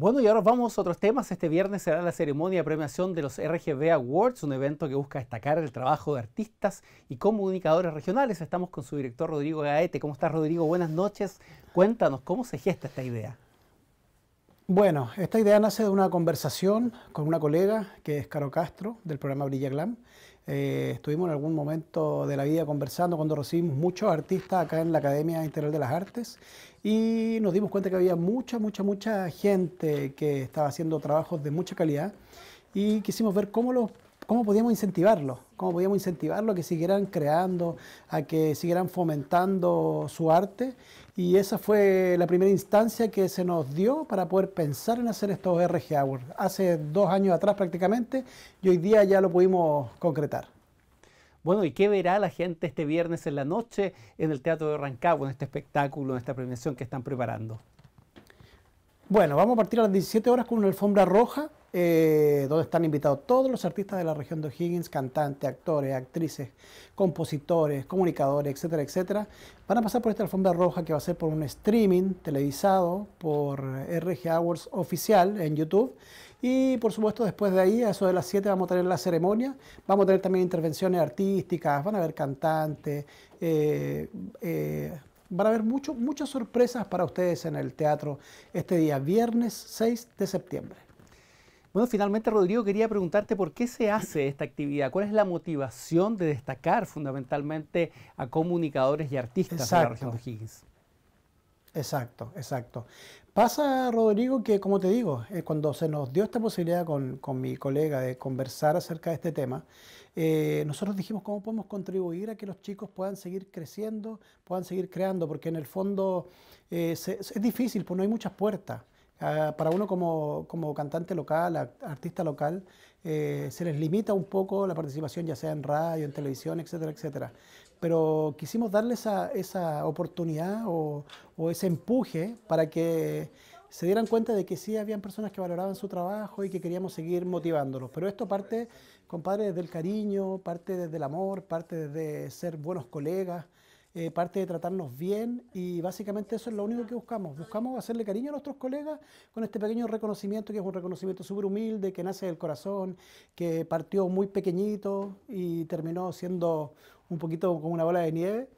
Bueno, y ahora vamos a otros temas. Este viernes será la ceremonia de premiación de los RGB Awards, un evento que busca destacar el trabajo de artistas y comunicadores regionales. Estamos con su director Rodrigo Gaete. ¿Cómo estás, Rodrigo? Buenas noches. Cuéntanos, ¿cómo se gesta esta idea? Bueno, esta idea nace de una conversación con una colega que es Caro Castro del programa Brilla Glam. Eh, estuvimos en algún momento de la vida conversando cuando recibimos muchos artistas acá en la Academia Integral de las Artes y nos dimos cuenta que había mucha, mucha, mucha gente que estaba haciendo trabajos de mucha calidad y quisimos ver cómo los ¿Cómo podíamos incentivarlo? ¿Cómo podíamos incentivarlo a que siguieran creando, a que siguieran fomentando su arte? Y esa fue la primera instancia que se nos dio para poder pensar en hacer estos RG Hace dos años atrás prácticamente y hoy día ya lo pudimos concretar. Bueno, ¿y qué verá la gente este viernes en la noche en el Teatro de Rancagua, en este espectáculo, en esta premiación que están preparando? Bueno, vamos a partir a las 17 horas con una alfombra roja eh, donde están invitados todos los artistas de la región de O'Higgins, cantantes, actores, actrices, compositores, comunicadores, etcétera, etcétera. Van a pasar por esta alfombra roja que va a ser por un streaming televisado por RG Awards oficial en YouTube. Y por supuesto, después de ahí, a eso de las 7 vamos a tener la ceremonia. Vamos a tener también intervenciones artísticas, van a haber cantantes. Eh, eh, van a haber mucho, muchas sorpresas para ustedes en el teatro este día, viernes 6 de septiembre finalmente, Rodrigo, quería preguntarte por qué se hace esta actividad, cuál es la motivación de destacar fundamentalmente a comunicadores y artistas exacto. de la región de Higgins. Exacto, exacto. Pasa, Rodrigo, que como te digo, eh, cuando se nos dio esta posibilidad con, con, mi colega de conversar acerca de este tema, eh, nosotros dijimos cómo podemos contribuir a que los chicos puedan seguir creciendo, puedan seguir creando, porque en el fondo eh, es difícil, pues no hay muchas puertas. Ah, para uno como, como, cantante local, artista local, eh, se les limita un poco la participación, ya sea en radio, en televisión, etcétera, etcétera. Pero quisimos darles esa, esa oportunidad o, o, ese empuje para que se dieran cuenta de que sí habían personas que valoraban su trabajo y que queríamos seguir motivándolos. Pero esto parte, compadre, desde el cariño, parte desde el amor, parte desde ser buenos colegas, eh, parte de tratarnos bien y básicamente eso es lo único que buscamos. Buscamos hacerle cariño a nuestros colegas con este pequeño reconocimiento, que es un reconocimiento súper humilde, que nace del corazón, que partió muy pequeñito y terminó siendo un poquito como una bola de nieve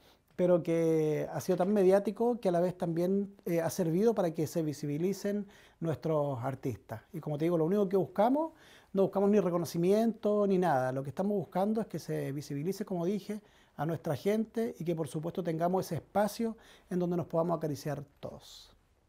pero que ha sido tan mediático que a la vez también eh, ha servido para que se visibilicen nuestros artistas. Y como te digo, lo único que buscamos, no buscamos ni reconocimiento ni nada, lo que estamos buscando es que se visibilice, como dije, a nuestra gente y que por supuesto tengamos ese espacio en donde nos podamos acariciar todos.